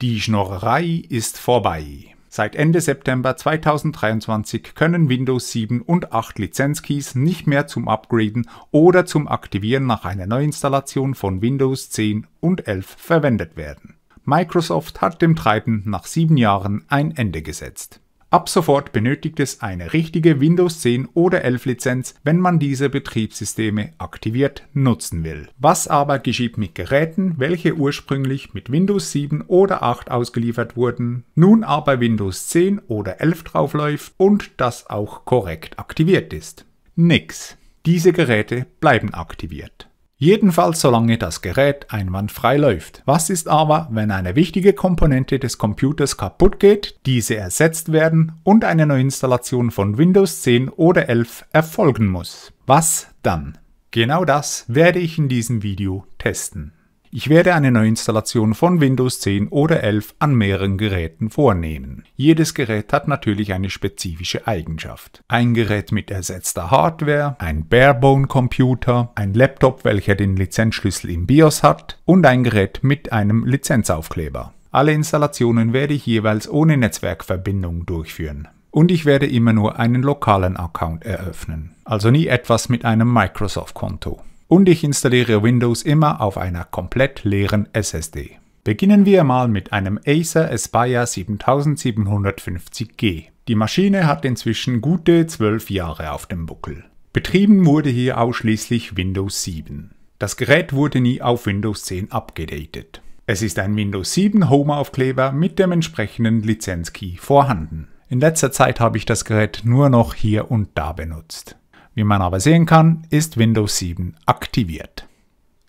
Die Schnorrerei ist vorbei. Seit Ende September 2023 können Windows 7 und 8 Lizenzkeys nicht mehr zum Upgraden oder zum Aktivieren nach einer Neuinstallation von Windows 10 und 11 verwendet werden. Microsoft hat dem Treiben nach sieben Jahren ein Ende gesetzt. Ab sofort benötigt es eine richtige Windows 10 oder 11 Lizenz, wenn man diese Betriebssysteme aktiviert nutzen will. Was aber geschieht mit Geräten, welche ursprünglich mit Windows 7 oder 8 ausgeliefert wurden, nun aber Windows 10 oder 11 draufläuft und das auch korrekt aktiviert ist? Nix. Diese Geräte bleiben aktiviert. Jedenfalls solange das Gerät einwandfrei läuft. Was ist aber, wenn eine wichtige Komponente des Computers kaputt geht, diese ersetzt werden und eine Neuinstallation von Windows 10 oder 11 erfolgen muss? Was dann? Genau das werde ich in diesem Video testen. Ich werde eine Neuinstallation von Windows 10 oder 11 an mehreren Geräten vornehmen. Jedes Gerät hat natürlich eine spezifische Eigenschaft. Ein Gerät mit ersetzter Hardware, ein Barebone-Computer, ein Laptop, welcher den Lizenzschlüssel im BIOS hat und ein Gerät mit einem Lizenzaufkleber. Alle Installationen werde ich jeweils ohne Netzwerkverbindung durchführen. Und ich werde immer nur einen lokalen Account eröffnen, also nie etwas mit einem Microsoft-Konto und ich installiere Windows immer auf einer komplett leeren SSD. Beginnen wir mal mit einem Acer Aspire 7750G. Die Maschine hat inzwischen gute 12 Jahre auf dem Buckel. Betrieben wurde hier ausschließlich Windows 7. Das Gerät wurde nie auf Windows 10 abgedatet. Es ist ein Windows 7 Home-Aufkleber mit dem entsprechenden Lizenzkey vorhanden. In letzter Zeit habe ich das Gerät nur noch hier und da benutzt. Wie man aber sehen kann, ist Windows 7 aktiviert.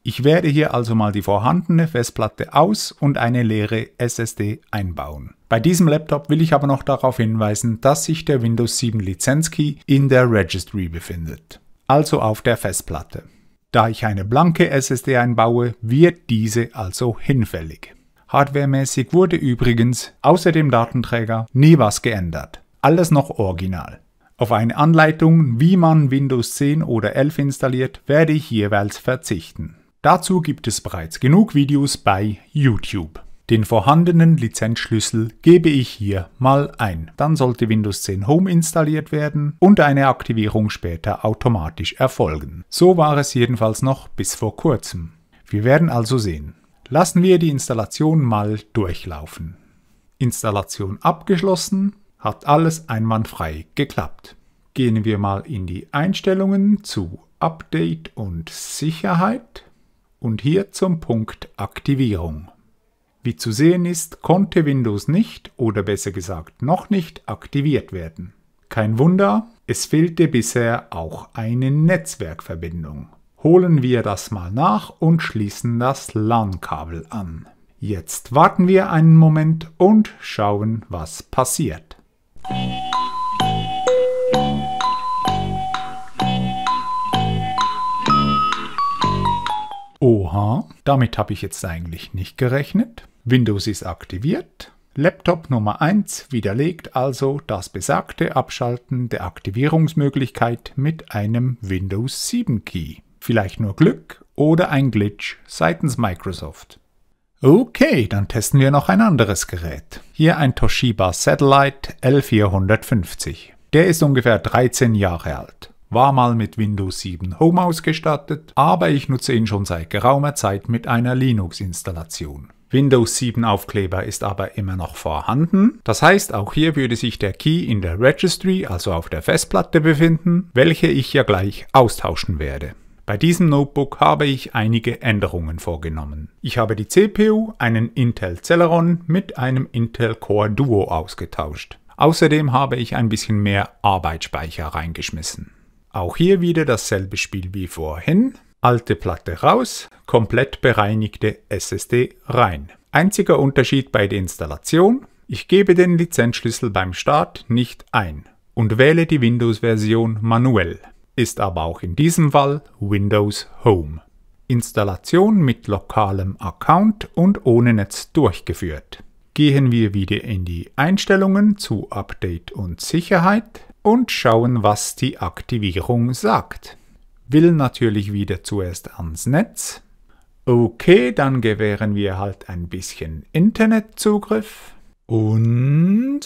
Ich werde hier also mal die vorhandene Festplatte aus und eine leere SSD einbauen. Bei diesem Laptop will ich aber noch darauf hinweisen, dass sich der Windows 7 Lizenzkey in der Registry befindet, also auf der Festplatte. Da ich eine blanke SSD einbaue, wird diese also hinfällig. Hardwaremäßig wurde übrigens außer dem Datenträger nie was geändert. Alles noch original. Auf eine Anleitung, wie man Windows 10 oder 11 installiert, werde ich jeweils verzichten. Dazu gibt es bereits genug Videos bei YouTube. Den vorhandenen Lizenzschlüssel gebe ich hier mal ein. Dann sollte Windows 10 Home installiert werden und eine Aktivierung später automatisch erfolgen. So war es jedenfalls noch bis vor kurzem. Wir werden also sehen. Lassen wir die Installation mal durchlaufen. Installation abgeschlossen hat alles einwandfrei geklappt. Gehen wir mal in die Einstellungen zu Update und Sicherheit und hier zum Punkt Aktivierung. Wie zu sehen ist, konnte Windows nicht oder besser gesagt noch nicht aktiviert werden. Kein Wunder, es fehlte bisher auch eine Netzwerkverbindung. Holen wir das mal nach und schließen das LAN-Kabel an. Jetzt warten wir einen Moment und schauen, was passiert. Oha, damit habe ich jetzt eigentlich nicht gerechnet. Windows ist aktiviert. Laptop Nummer 1 widerlegt also das besagte Abschalten der Aktivierungsmöglichkeit mit einem Windows 7 Key. Vielleicht nur Glück oder ein Glitch seitens Microsoft. Okay, dann testen wir noch ein anderes Gerät. Hier ein Toshiba Satellite L450. Der ist ungefähr 13 Jahre alt war mal mit Windows 7 Home ausgestattet, aber ich nutze ihn schon seit geraumer Zeit mit einer Linux-Installation. Windows 7 Aufkleber ist aber immer noch vorhanden. Das heißt, auch hier würde sich der Key in der Registry, also auf der Festplatte befinden, welche ich ja gleich austauschen werde. Bei diesem Notebook habe ich einige Änderungen vorgenommen. Ich habe die CPU, einen Intel Celeron mit einem Intel Core Duo ausgetauscht. Außerdem habe ich ein bisschen mehr Arbeitsspeicher reingeschmissen. Auch hier wieder dasselbe Spiel wie vorhin. Alte Platte raus, komplett bereinigte SSD rein. Einziger Unterschied bei der Installation, ich gebe den Lizenzschlüssel beim Start nicht ein und wähle die Windows-Version manuell, ist aber auch in diesem Fall Windows Home. Installation mit lokalem Account und ohne Netz durchgeführt. Gehen wir wieder in die Einstellungen zu Update und Sicherheit, und schauen, was die Aktivierung sagt. Will natürlich wieder zuerst ans Netz. Okay, dann gewähren wir halt ein bisschen Internetzugriff. Und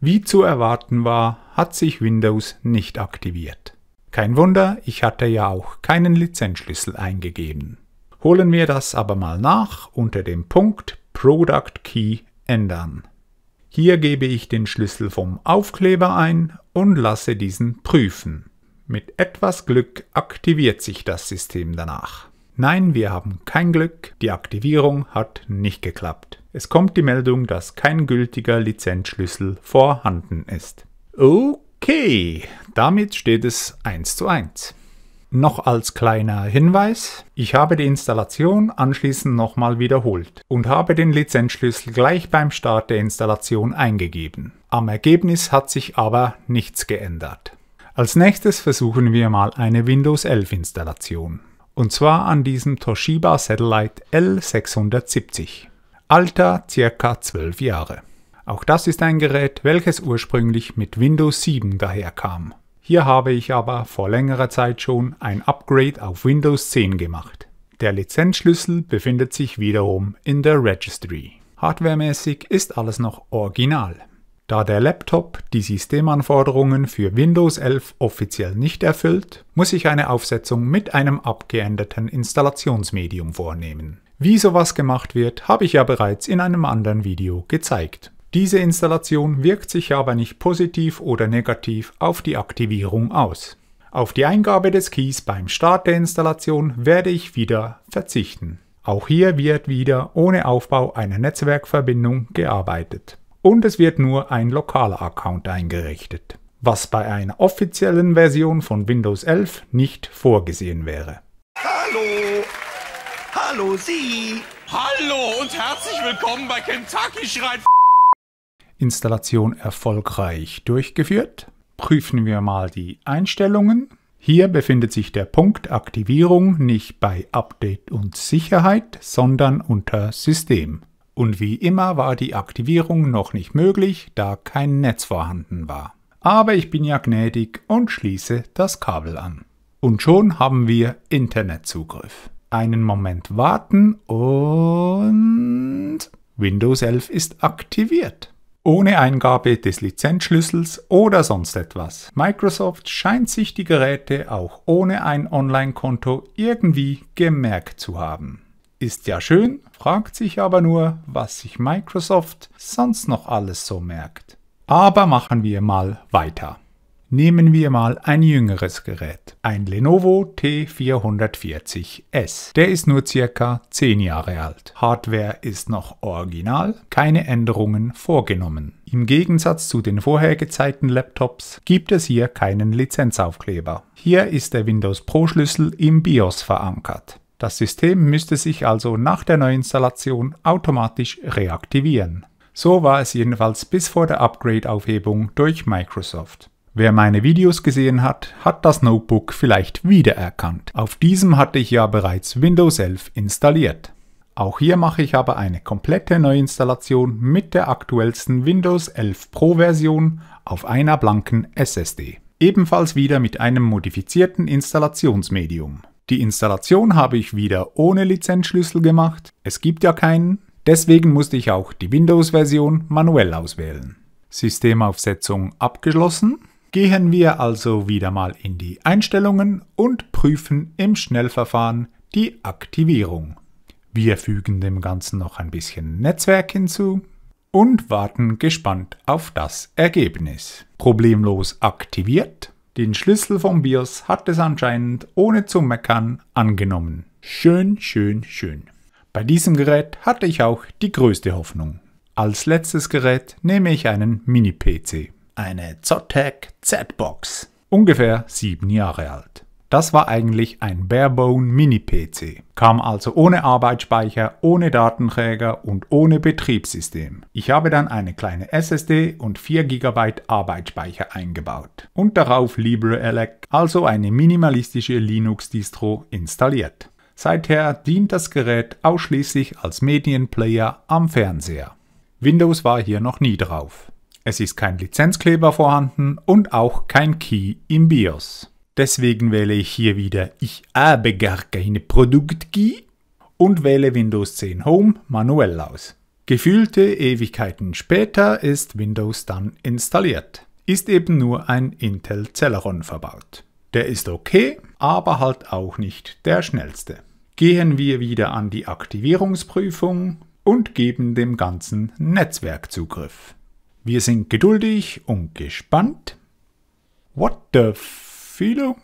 wie zu erwarten war, hat sich Windows nicht aktiviert. Kein Wunder, ich hatte ja auch keinen Lizenzschlüssel eingegeben. Holen wir das aber mal nach unter dem Punkt Product Key ändern. Hier gebe ich den Schlüssel vom Aufkleber ein und lasse diesen prüfen. Mit etwas Glück aktiviert sich das System danach. Nein, wir haben kein Glück, die Aktivierung hat nicht geklappt. Es kommt die Meldung, dass kein gültiger Lizenzschlüssel vorhanden ist. Okay, damit steht es 1 zu 1. Noch als kleiner Hinweis, ich habe die Installation anschließend nochmal wiederholt und habe den Lizenzschlüssel gleich beim Start der Installation eingegeben. Am Ergebnis hat sich aber nichts geändert. Als nächstes versuchen wir mal eine Windows 11 Installation. Und zwar an diesem Toshiba Satellite L670. Alter circa 12 Jahre. Auch das ist ein Gerät, welches ursprünglich mit Windows 7 daherkam. Hier habe ich aber vor längerer Zeit schon ein Upgrade auf Windows 10 gemacht. Der Lizenzschlüssel befindet sich wiederum in der Registry. Hardwaremäßig ist alles noch original. Da der Laptop die Systemanforderungen für Windows 11 offiziell nicht erfüllt, muss ich eine Aufsetzung mit einem abgeänderten Installationsmedium vornehmen. Wie sowas gemacht wird, habe ich ja bereits in einem anderen Video gezeigt. Diese Installation wirkt sich aber nicht positiv oder negativ auf die Aktivierung aus. Auf die Eingabe des Keys beim Start der Installation werde ich wieder verzichten. Auch hier wird wieder ohne Aufbau einer Netzwerkverbindung gearbeitet. Und es wird nur ein lokaler Account eingerichtet, was bei einer offiziellen Version von Windows 11 nicht vorgesehen wäre. Hallo! Hallo Sie! Hallo und herzlich willkommen bei Kentucky Schreit Installation erfolgreich durchgeführt. Prüfen wir mal die Einstellungen. Hier befindet sich der Punkt Aktivierung nicht bei Update und Sicherheit, sondern unter System. Und wie immer war die Aktivierung noch nicht möglich, da kein Netz vorhanden war. Aber ich bin ja gnädig und schließe das Kabel an. Und schon haben wir Internetzugriff. Einen Moment warten und Windows 11 ist aktiviert ohne Eingabe des Lizenzschlüssels oder sonst etwas. Microsoft scheint sich die Geräte auch ohne ein Online-Konto irgendwie gemerkt zu haben. Ist ja schön, fragt sich aber nur, was sich Microsoft sonst noch alles so merkt. Aber machen wir mal weiter. Nehmen wir mal ein jüngeres Gerät, ein Lenovo T440S. Der ist nur circa 10 Jahre alt. Hardware ist noch original, keine Änderungen vorgenommen. Im Gegensatz zu den vorher gezeigten Laptops gibt es hier keinen Lizenzaufkleber. Hier ist der Windows Pro Schlüssel im BIOS verankert. Das System müsste sich also nach der Neuinstallation automatisch reaktivieren. So war es jedenfalls bis vor der Upgrade-Aufhebung durch Microsoft. Wer meine Videos gesehen hat, hat das Notebook vielleicht wiedererkannt. Auf diesem hatte ich ja bereits Windows 11 installiert. Auch hier mache ich aber eine komplette Neuinstallation mit der aktuellsten Windows 11 Pro Version auf einer blanken SSD. Ebenfalls wieder mit einem modifizierten Installationsmedium. Die Installation habe ich wieder ohne Lizenzschlüssel gemacht, es gibt ja keinen, deswegen musste ich auch die Windows-Version manuell auswählen. Systemaufsetzung abgeschlossen, Gehen wir also wieder mal in die Einstellungen und prüfen im Schnellverfahren die Aktivierung. Wir fügen dem Ganzen noch ein bisschen Netzwerk hinzu und warten gespannt auf das Ergebnis. Problemlos aktiviert. Den Schlüssel vom BIOS hat es anscheinend ohne zu meckern angenommen. Schön, schön, schön. Bei diesem Gerät hatte ich auch die größte Hoffnung. Als letztes Gerät nehme ich einen Mini-PC eine Zotac Z-Box. Ungefähr sieben Jahre alt. Das war eigentlich ein Barebone Mini-PC, kam also ohne Arbeitsspeicher, ohne Datenträger und ohne Betriebssystem. Ich habe dann eine kleine SSD und 4 GB Arbeitsspeicher eingebaut und darauf LibreElec, also eine minimalistische Linux-Distro, installiert. Seither dient das Gerät ausschließlich als Medienplayer am Fernseher. Windows war hier noch nie drauf. Es ist kein Lizenzkleber vorhanden und auch kein Key im BIOS. Deswegen wähle ich hier wieder Ich habe gar keine Produkt-Key und wähle Windows 10 Home manuell aus. Gefühlte Ewigkeiten später ist Windows dann installiert. Ist eben nur ein Intel Celeron verbaut. Der ist okay, aber halt auch nicht der schnellste. Gehen wir wieder an die Aktivierungsprüfung und geben dem ganzen Netzwerkzugriff. Wir sind geduldig und gespannt. What the Filo?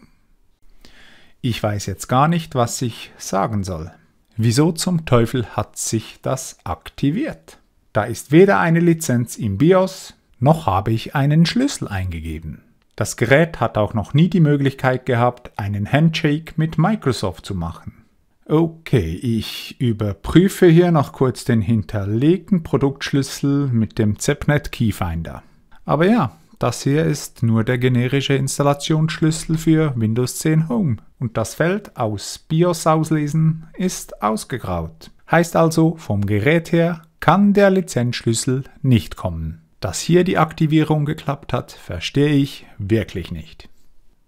Ich weiß jetzt gar nicht, was ich sagen soll. Wieso zum Teufel hat sich das aktiviert? Da ist weder eine Lizenz im BIOS, noch habe ich einen Schlüssel eingegeben. Das Gerät hat auch noch nie die Möglichkeit gehabt, einen Handshake mit Microsoft zu machen. Okay, ich überprüfe hier noch kurz den hinterlegten Produktschlüssel mit dem ZEPNET Keyfinder. Aber ja, das hier ist nur der generische Installationsschlüssel für Windows 10 Home und das Feld aus BIOS auslesen ist ausgegraut. Heißt also, vom Gerät her kann der Lizenzschlüssel nicht kommen. Dass hier die Aktivierung geklappt hat, verstehe ich wirklich nicht.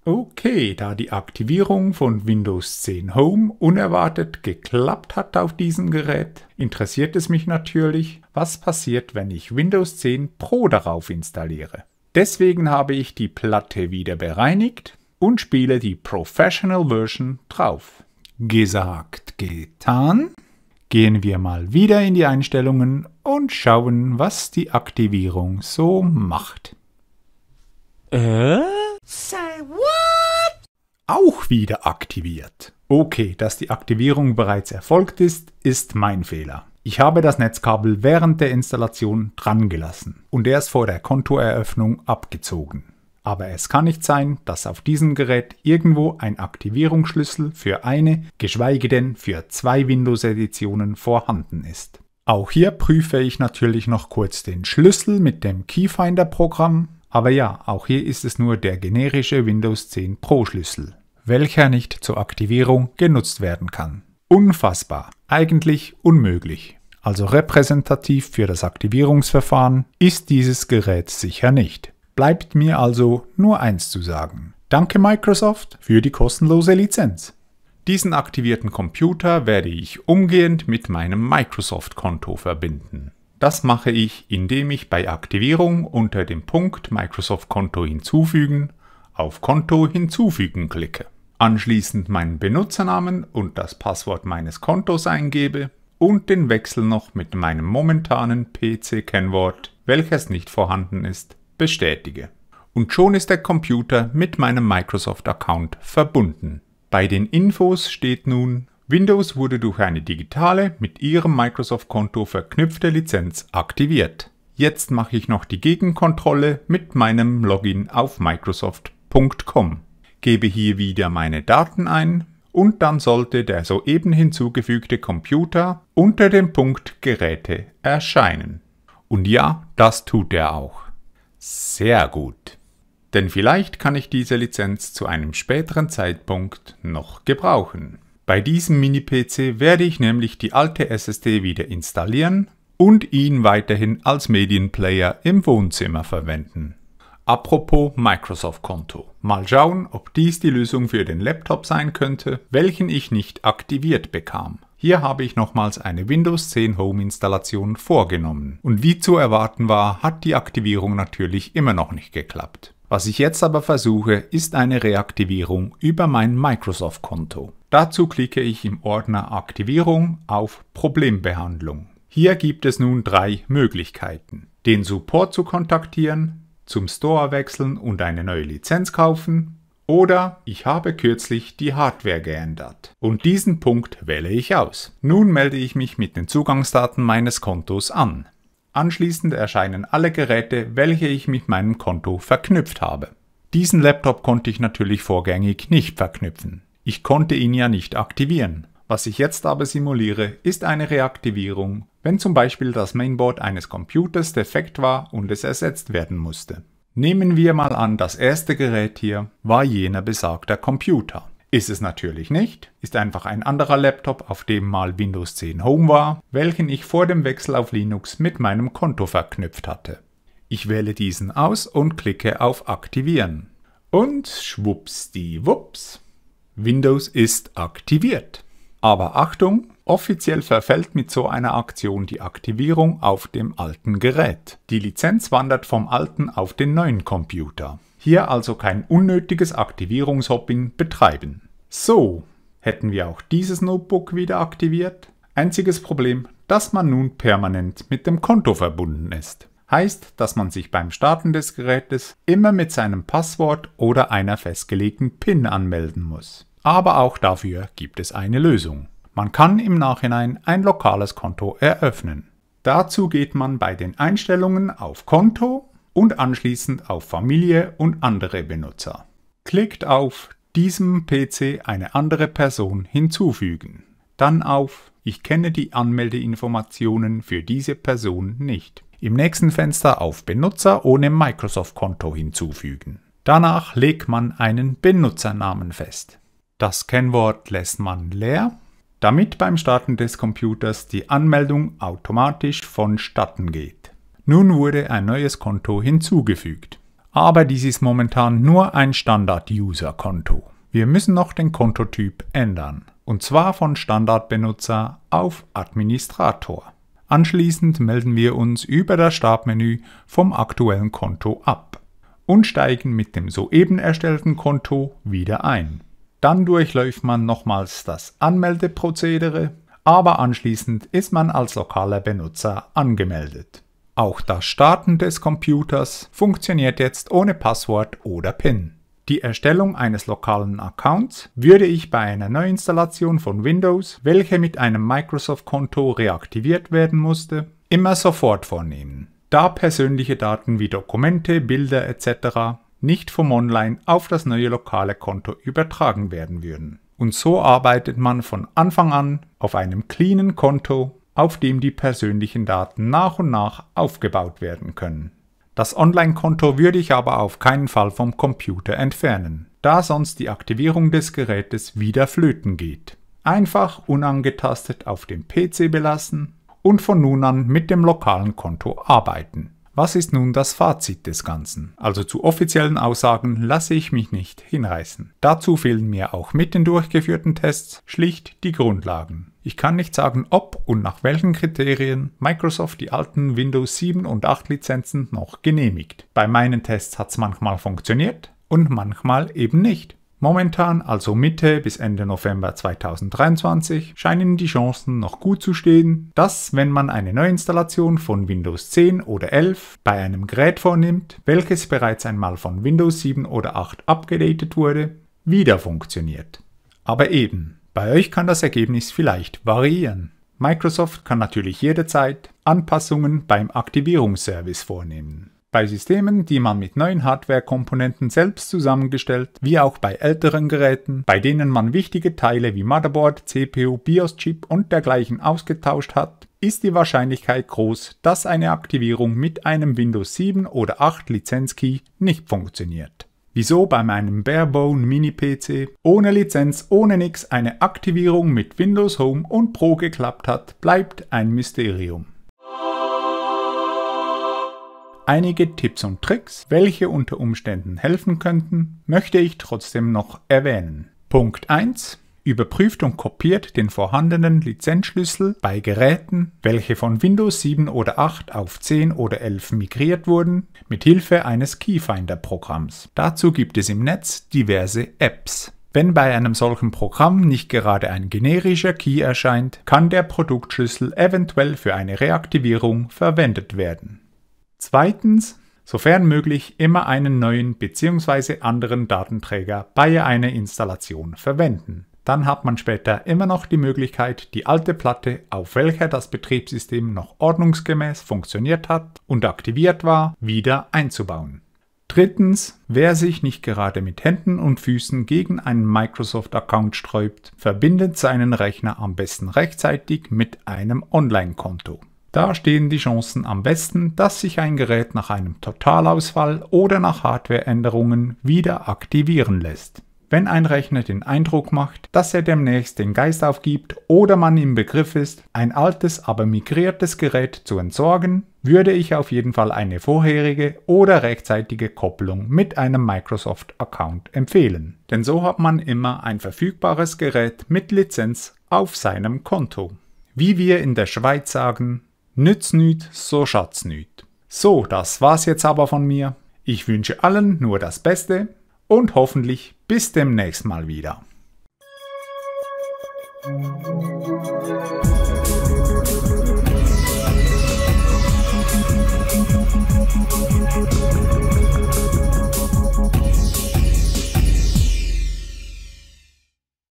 Okay, da die Aktivierung von Windows 10 Home unerwartet geklappt hat auf diesem Gerät, interessiert es mich natürlich, was passiert, wenn ich Windows 10 Pro darauf installiere. Deswegen habe ich die Platte wieder bereinigt und spiele die Professional Version drauf. Gesagt, getan. Gehen wir mal wieder in die Einstellungen und schauen, was die Aktivierung so macht. Äh? Say what? auch wieder aktiviert. Okay, dass die Aktivierung bereits erfolgt ist, ist mein Fehler. Ich habe das Netzkabel während der Installation dran gelassen und erst vor der Kontoeröffnung abgezogen. Aber es kann nicht sein, dass auf diesem Gerät irgendwo ein Aktivierungsschlüssel für eine, geschweige denn für zwei Windows-Editionen vorhanden ist. Auch hier prüfe ich natürlich noch kurz den Schlüssel mit dem Keyfinder-Programm aber ja, auch hier ist es nur der generische Windows 10 Pro Schlüssel, welcher nicht zur Aktivierung genutzt werden kann. Unfassbar, eigentlich unmöglich. Also repräsentativ für das Aktivierungsverfahren ist dieses Gerät sicher nicht. Bleibt mir also nur eins zu sagen. Danke Microsoft für die kostenlose Lizenz. Diesen aktivierten Computer werde ich umgehend mit meinem Microsoft-Konto verbinden. Das mache ich, indem ich bei Aktivierung unter dem Punkt Microsoft Konto hinzufügen auf Konto hinzufügen klicke. Anschließend meinen Benutzernamen und das Passwort meines Kontos eingebe und den Wechsel noch mit meinem momentanen PC-Kennwort, welches nicht vorhanden ist, bestätige. Und schon ist der Computer mit meinem Microsoft-Account verbunden. Bei den Infos steht nun Windows wurde durch eine digitale, mit Ihrem Microsoft-Konto verknüpfte Lizenz aktiviert. Jetzt mache ich noch die Gegenkontrolle mit meinem Login auf Microsoft.com. Gebe hier wieder meine Daten ein und dann sollte der soeben hinzugefügte Computer unter dem Punkt Geräte erscheinen. Und ja, das tut er auch. Sehr gut. Denn vielleicht kann ich diese Lizenz zu einem späteren Zeitpunkt noch gebrauchen. Bei diesem Mini-PC werde ich nämlich die alte SSD wieder installieren und ihn weiterhin als Medienplayer im Wohnzimmer verwenden. Apropos Microsoft-Konto. Mal schauen, ob dies die Lösung für den Laptop sein könnte, welchen ich nicht aktiviert bekam. Hier habe ich nochmals eine Windows 10 Home Installation vorgenommen. Und wie zu erwarten war, hat die Aktivierung natürlich immer noch nicht geklappt. Was ich jetzt aber versuche, ist eine Reaktivierung über mein Microsoft-Konto. Dazu klicke ich im Ordner Aktivierung auf Problembehandlung. Hier gibt es nun drei Möglichkeiten. Den Support zu kontaktieren, zum Store wechseln und eine neue Lizenz kaufen oder ich habe kürzlich die Hardware geändert. Und diesen Punkt wähle ich aus. Nun melde ich mich mit den Zugangsdaten meines Kontos an. Anschließend erscheinen alle Geräte, welche ich mit meinem Konto verknüpft habe. Diesen Laptop konnte ich natürlich vorgängig nicht verknüpfen. Ich konnte ihn ja nicht aktivieren. Was ich jetzt aber simuliere, ist eine Reaktivierung, wenn zum Beispiel das Mainboard eines Computers defekt war und es ersetzt werden musste. Nehmen wir mal an, das erste Gerät hier war jener besagter Computer. Ist es natürlich nicht, ist einfach ein anderer Laptop, auf dem mal Windows 10 Home war, welchen ich vor dem Wechsel auf Linux mit meinem Konto verknüpft hatte. Ich wähle diesen aus und klicke auf Aktivieren. Und schwuppsdiwupps, Windows ist aktiviert. Aber Achtung, offiziell verfällt mit so einer Aktion die Aktivierung auf dem alten Gerät. Die Lizenz wandert vom alten auf den neuen Computer. Hier also kein unnötiges Aktivierungshopping betreiben. So hätten wir auch dieses Notebook wieder aktiviert. Einziges Problem, dass man nun permanent mit dem Konto verbunden ist. Heißt, dass man sich beim Starten des Gerätes immer mit seinem Passwort oder einer festgelegten PIN anmelden muss. Aber auch dafür gibt es eine Lösung. Man kann im Nachhinein ein lokales Konto eröffnen. Dazu geht man bei den Einstellungen auf Konto und anschließend auf Familie und andere Benutzer. Klickt auf diesem PC eine andere Person hinzufügen. Dann auf Ich kenne die Anmeldeinformationen für diese Person nicht. Im nächsten Fenster auf Benutzer ohne Microsoft-Konto hinzufügen. Danach legt man einen Benutzernamen fest. Das Kennwort lässt man leer, damit beim Starten des Computers die Anmeldung automatisch vonstatten geht. Nun wurde ein neues Konto hinzugefügt aber dies ist momentan nur ein Standard-User-Konto. Wir müssen noch den Kontotyp ändern, und zwar von Standardbenutzer auf Administrator. Anschließend melden wir uns über das Startmenü vom aktuellen Konto ab und steigen mit dem soeben erstellten Konto wieder ein. Dann durchläuft man nochmals das Anmeldeprozedere, aber anschließend ist man als lokaler Benutzer angemeldet. Auch das Starten des Computers funktioniert jetzt ohne Passwort oder PIN. Die Erstellung eines lokalen Accounts würde ich bei einer Neuinstallation von Windows, welche mit einem Microsoft-Konto reaktiviert werden musste, immer sofort vornehmen, da persönliche Daten wie Dokumente, Bilder etc. nicht vom Online auf das neue lokale Konto übertragen werden würden. Und so arbeitet man von Anfang an auf einem cleanen Konto auf dem die persönlichen Daten nach und nach aufgebaut werden können. Das Online-Konto würde ich aber auf keinen Fall vom Computer entfernen, da sonst die Aktivierung des Gerätes wieder flöten geht. Einfach unangetastet auf dem PC belassen und von nun an mit dem lokalen Konto arbeiten. Was ist nun das Fazit des Ganzen? Also zu offiziellen Aussagen lasse ich mich nicht hinreißen. Dazu fehlen mir auch mit den durchgeführten Tests schlicht die Grundlagen. Ich kann nicht sagen, ob und nach welchen Kriterien Microsoft die alten Windows 7 und 8 Lizenzen noch genehmigt. Bei meinen Tests hat es manchmal funktioniert und manchmal eben nicht. Momentan, also Mitte bis Ende November 2023, scheinen die Chancen noch gut zu stehen, dass, wenn man eine Neuinstallation von Windows 10 oder 11 bei einem Gerät vornimmt, welches bereits einmal von Windows 7 oder 8 abgedatet wurde, wieder funktioniert. Aber eben, bei euch kann das Ergebnis vielleicht variieren. Microsoft kann natürlich jederzeit Anpassungen beim Aktivierungsservice vornehmen. Bei Systemen, die man mit neuen Hardware-Komponenten selbst zusammengestellt, wie auch bei älteren Geräten, bei denen man wichtige Teile wie Motherboard, CPU, BIOS-Chip und dergleichen ausgetauscht hat, ist die Wahrscheinlichkeit groß, dass eine Aktivierung mit einem Windows 7 oder 8 Lizenzkey nicht funktioniert. Wieso bei meinem Barebone Mini-PC ohne Lizenz, ohne nix eine Aktivierung mit Windows Home und Pro geklappt hat, bleibt ein Mysterium. Einige Tipps und Tricks, welche unter Umständen helfen könnten, möchte ich trotzdem noch erwähnen. Punkt 1 überprüft und kopiert den vorhandenen Lizenzschlüssel bei Geräten, welche von Windows 7 oder 8 auf 10 oder 11 migriert wurden, mit Hilfe eines Keyfinder-Programms. Dazu gibt es im Netz diverse Apps. Wenn bei einem solchen Programm nicht gerade ein generischer Key erscheint, kann der Produktschlüssel eventuell für eine Reaktivierung verwendet werden. Zweitens, sofern möglich, immer einen neuen bzw. anderen Datenträger bei einer Installation verwenden. Dann hat man später immer noch die Möglichkeit, die alte Platte, auf welcher das Betriebssystem noch ordnungsgemäß funktioniert hat und aktiviert war, wieder einzubauen. Drittens, wer sich nicht gerade mit Händen und Füßen gegen einen Microsoft-Account sträubt, verbindet seinen Rechner am besten rechtzeitig mit einem Online-Konto. Da stehen die Chancen am besten, dass sich ein Gerät nach einem Totalausfall oder nach Hardwareänderungen wieder aktivieren lässt wenn ein Rechner den Eindruck macht, dass er demnächst den Geist aufgibt oder man im Begriff ist, ein altes, aber migriertes Gerät zu entsorgen, würde ich auf jeden Fall eine vorherige oder rechtzeitige Kopplung mit einem Microsoft-Account empfehlen. Denn so hat man immer ein verfügbares Gerät mit Lizenz auf seinem Konto. Wie wir in der Schweiz sagen, nütz nüt, so schatz nüt. So, das war's jetzt aber von mir. Ich wünsche allen nur das Beste und hoffentlich bis demnächst mal wieder.